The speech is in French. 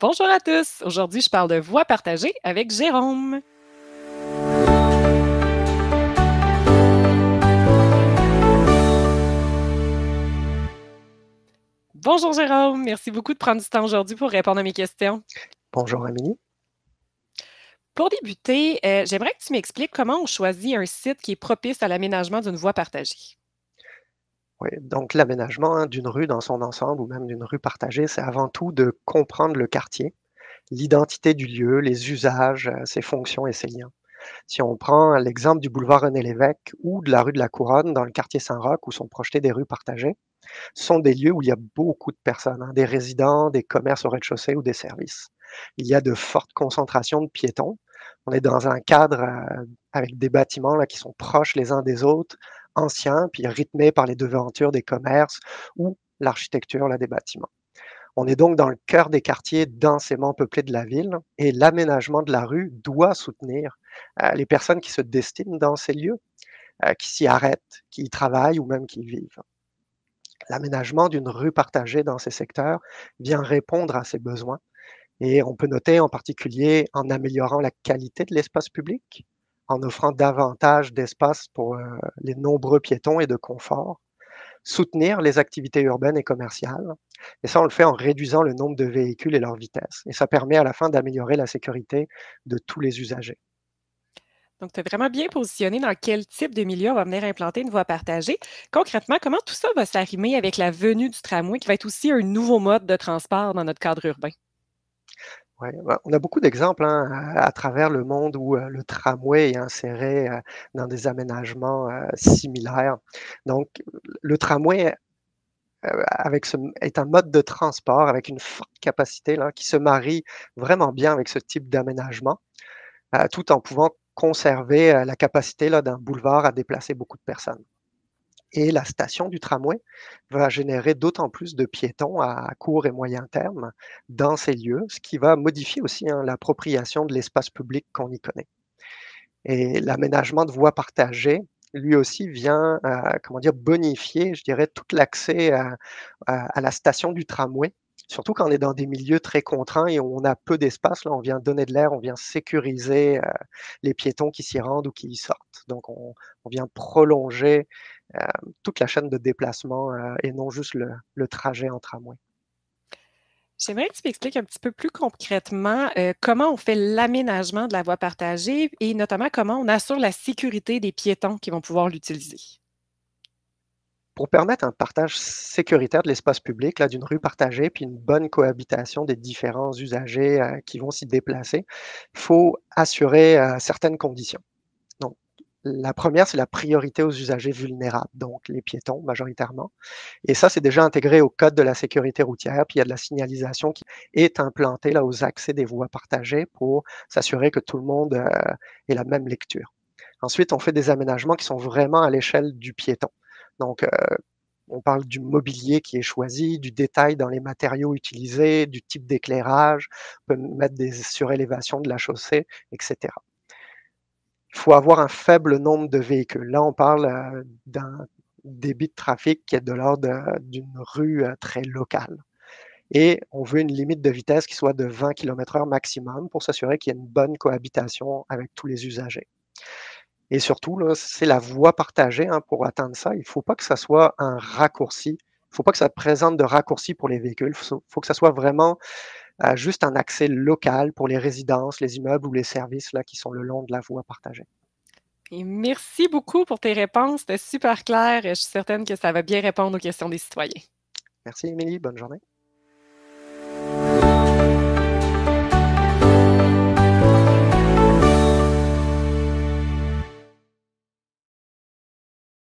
Bonjour à tous. Aujourd'hui, je parle de voix partagée avec Jérôme. Bonjour Jérôme, merci beaucoup de prendre du temps aujourd'hui pour répondre à mes questions. Bonjour Amélie. Pour débuter, euh, j'aimerais que tu m'expliques comment on choisit un site qui est propice à l'aménagement d'une voie partagée. Oui, donc l'aménagement hein, d'une rue dans son ensemble ou même d'une rue partagée, c'est avant tout de comprendre le quartier, l'identité du lieu, les usages, euh, ses fonctions et ses liens. Si on prend l'exemple du boulevard René Lévesque ou de la rue de la Couronne dans le quartier Saint-Roch où sont projetées des rues partagées, sont des lieux où il y a beaucoup de personnes, hein, des résidents, des commerces au rez-de-chaussée ou des services. Il y a de fortes concentrations de piétons. On est dans un cadre euh, avec des bâtiments là, qui sont proches les uns des autres, ancien, puis rythmé par les devantures des commerces ou l'architecture des bâtiments. On est donc dans le cœur des quartiers densément peuplés de la ville et l'aménagement de la rue doit soutenir euh, les personnes qui se destinent dans ces lieux, euh, qui s'y arrêtent, qui y travaillent ou même qui y vivent. L'aménagement d'une rue partagée dans ces secteurs vient répondre à ces besoins et on peut noter en particulier en améliorant la qualité de l'espace public, en offrant davantage d'espace pour euh, les nombreux piétons et de confort, soutenir les activités urbaines et commerciales. Et ça, on le fait en réduisant le nombre de véhicules et leur vitesse. Et ça permet à la fin d'améliorer la sécurité de tous les usagers. Donc, tu as vraiment bien positionné dans quel type de milieu on va venir implanter une voie partagée. Concrètement, comment tout ça va s'arrimer avec la venue du tramway qui va être aussi un nouveau mode de transport dans notre cadre urbain? Bah, on a beaucoup d'exemples hein, à, travers le monde où euh, le tramway est inséré euh, dans des aménagements euh, similaires. Donc, le tramway est un mode de transport avec une forte capacité qui se marie vraiment bien avec ce type d'aménagement, tout en pouvant conserver la capacité d'un boulevard à déplacer beaucoup de personnes et la station du tramway va générer d'autant plus de piétons à court et moyen terme dans ces lieux, ce qui va modifier aussi hein, l'appropriation de l'espace public qu'on y connaît. Et l'aménagement de voies partagées, lui aussi vient, euh, comment dire, bonifier, je dirais, tout l'accès à la station du tramway surtout quand on est dans des milieux très contraints et où on a peu d'espace, là, on vient donner de l'air, on vient sécuriser euh, les piétons qui s'y rendent ou qui y sortent. Donc, on, vient prolonger euh, toute la chaîne de déplacement euh, et non juste le, trajet en tramway. J'aimerais que tu m'expliques un petit peu plus concrètement comment on fait l'aménagement de la voie partagée et notamment comment on assure la sécurité des piétons qui vont pouvoir l'utiliser pour permettre un partage sécuritaire de l'espace public, d'une rue partagée, puis une bonne cohabitation des différents usagers euh, qui vont s'y déplacer, il faut assurer euh, certaines conditions. Donc, la première, c'est la priorité aux usagers vulnérables, donc les piétons majoritairement. Et ça, c'est déjà intégré au code de la sécurité routière, puis il y a de la signalisation qui est implantée là, aux accès des voies partagées pour s'assurer que tout le monde euh, ait la même lecture. Ensuite, on fait des aménagements qui sont vraiment à l'échelle du piéton. Donc, euh, on parle du mobilier qui est choisi, du détail dans les matériaux utilisés, du type d'éclairage, on peut mettre des surélévations de la chaussée, etc. Il faut avoir un faible nombre de véhicules. Là, on parle euh, d'un débit de trafic qui est de l'ordre euh, d'une rue très locale. Et on veut une limite de vitesse qui soit de 20 km/h maximum pour s'assurer qu'il y ait une bonne cohabitation avec tous les usagers. Et surtout, c'est la voie partagée hein, pour atteindre ça. Il ne faut pas que ça soit un raccourci. Il ne faut pas que ça présente de raccourci pour les véhicules. Il faut, que ça soit vraiment euh, juste un accès local pour les résidences, les immeubles ou les services là, qui sont le long de la voie partagée. Et merci beaucoup pour tes réponses. C'était super clair. et Je suis certaine que ça va bien répondre aux questions des citoyens. Merci, Émilie. Bonne journée.